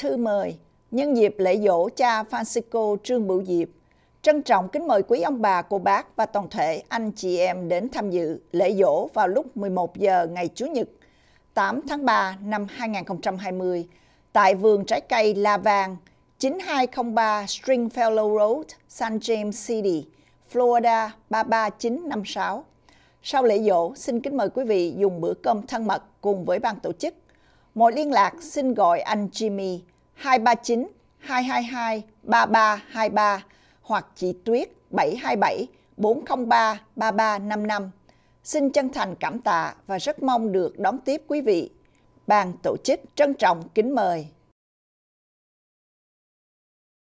thư mời nhân dịp lễ dỗ cha Francisco Trương Bửu Diệp. Trân trọng kính mời quý ông bà, cô bác và toàn thể anh chị em đến tham dự lễ dỗ vào lúc 11 giờ ngày Chủ nhật 8 tháng 3 năm 2020 tại vườn trái cây La Vàng 9203 Stringfellow Road, San James City, Florida 33956. Sau lễ dỗ, xin kính mời quý vị dùng bữa cơm thân mật cùng với ban tổ chức – Mọi liên lạc xin gọi anh Jimmy 239 222 3323 hoặc chị Tuyết 727 403 3355. Xin chân thành cảm tạ và rất mong được đón tiếp quý vị. Ban tổ chức trân trọng kính mời.